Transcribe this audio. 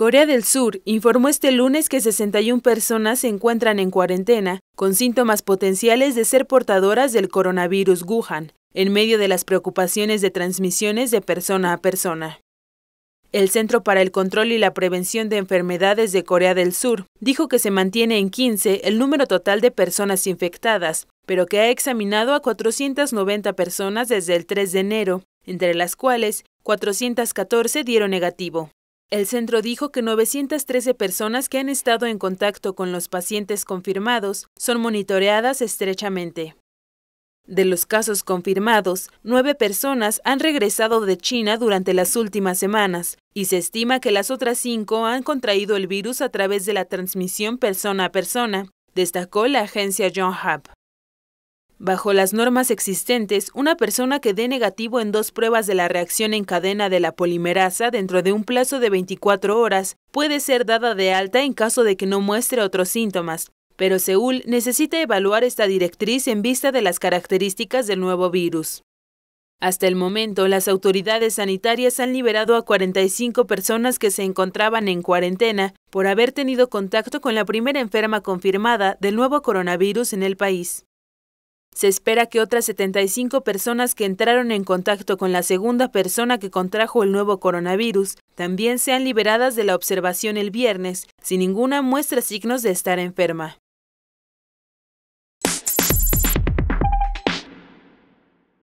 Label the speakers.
Speaker 1: Corea del Sur informó este lunes que 61 personas se encuentran en cuarentena con síntomas potenciales de ser portadoras del coronavirus Wuhan, en medio de las preocupaciones de transmisiones de persona a persona. El Centro para el Control y la Prevención de Enfermedades de Corea del Sur dijo que se mantiene en 15 el número total de personas infectadas, pero que ha examinado a 490 personas desde el 3 de enero, entre las cuales 414 dieron negativo. El centro dijo que 913 personas que han estado en contacto con los pacientes confirmados son monitoreadas estrechamente. De los casos confirmados, nueve personas han regresado de China durante las últimas semanas y se estima que las otras cinco han contraído el virus a través de la transmisión persona a persona, destacó la agencia John Hub. Bajo las normas existentes, una persona que dé negativo en dos pruebas de la reacción en cadena de la polimerasa dentro de un plazo de 24 horas puede ser dada de alta en caso de que no muestre otros síntomas, pero Seúl necesita evaluar esta directriz en vista de las características del nuevo virus. Hasta el momento, las autoridades sanitarias han liberado a 45 personas que se encontraban en cuarentena por haber tenido contacto con la primera enferma confirmada del nuevo coronavirus en el país. Se espera que otras 75 personas que entraron en contacto con la segunda persona que contrajo el nuevo coronavirus también sean liberadas de la observación el viernes, sin ninguna muestra signos de estar enferma.